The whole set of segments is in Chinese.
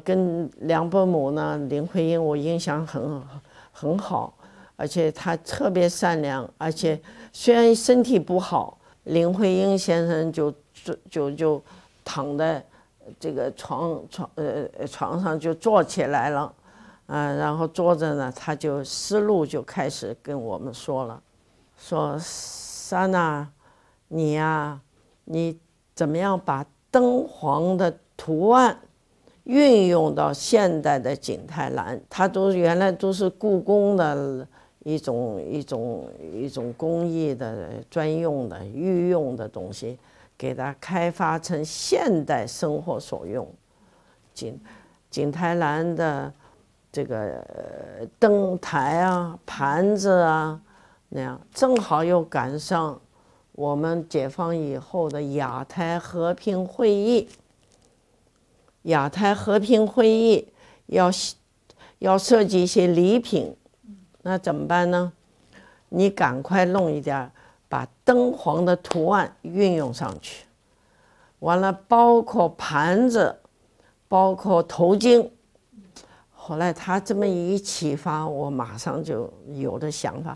跟梁伯母呢，林徽因，我印象很很好，而且她特别善良，而且虽然身体不好，林徽因先生就就就躺在这个床床呃床上就坐起来了，啊，然后坐着呢，他就思路就开始跟我们说了，说珊娜，你呀，你怎么样把敦煌的图案。运用到现代的景泰蓝，它都原来都是故宫的一种一种一种工艺的专用的御用的东西，给它开发成现代生活所用。景景泰蓝的这个灯台啊、盘子啊那样，正好又赶上我们解放以后的亚太和平会议。亚太和平会议要要设计一些礼品，那怎么办呢？你赶快弄一点，把敦煌的图案运用上去。完了，包括盘子，包括头巾。后来他这么一启发，我马上就有了想法，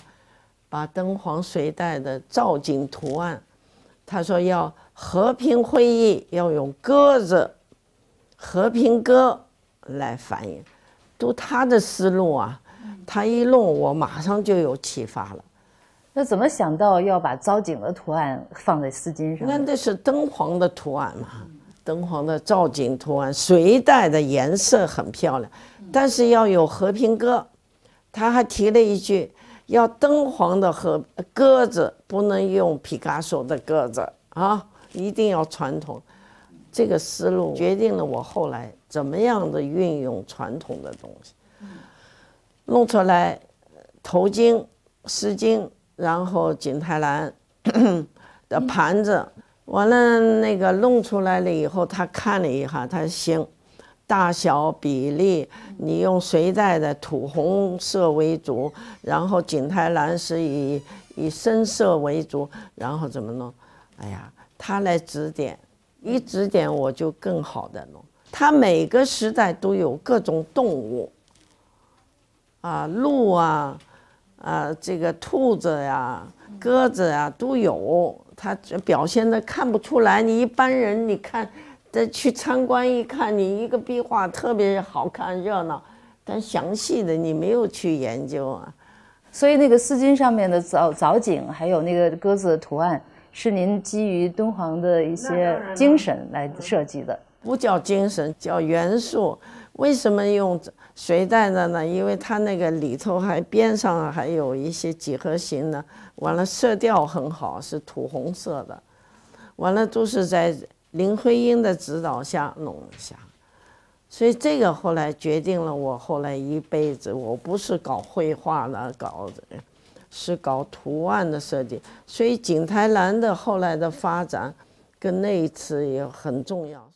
把敦煌水带的造景图案。他说要和平会议要用鸽子。和平鸽来反映，都他的思路啊，他一弄我马上就有启发了。那怎么想到要把造景的图案放在丝巾上？那那是敦煌的图案嘛，敦煌的造景图案，隋代的颜色很漂亮，但是要有和平鸽。他还提了一句，要敦煌的和鸽子，不能用皮卡索的鸽子啊，一定要传统。这个思路决定了我后来怎么样的运用传统的东西，弄出来头巾、丝巾，然后景泰蓝 的盘子，完了那个弄出来了以后，他看了一下，他说行，大小比例，你用谁带的土红色为主，然后景泰蓝是以以深色为主，然后怎么弄？哎呀，他来指点。一指点我就更好的弄。它每个时代都有各种动物，啊，鹿啊，啊，这个兔子呀、鸽子呀都有。它表现的看不出来，你一般人你看，去参观一看，你一个壁画特别好看热闹，但详细的你没有去研究啊。所以那个丝巾上面的藻藻井，还有那个鸽子的图案。是您基于敦煌的一些精神来设计的，不叫精神，叫元素。为什么用隋代的呢？因为它那个里头还边上还有一些几何形的，完了色调很好，是土红色的。完了都是在林徽因的指导下弄一下，所以这个后来决定了我后来一辈子。我不是搞绘画的，搞。是搞图案的设计，所以景泰蓝的后来的发展，跟那一次也很重要。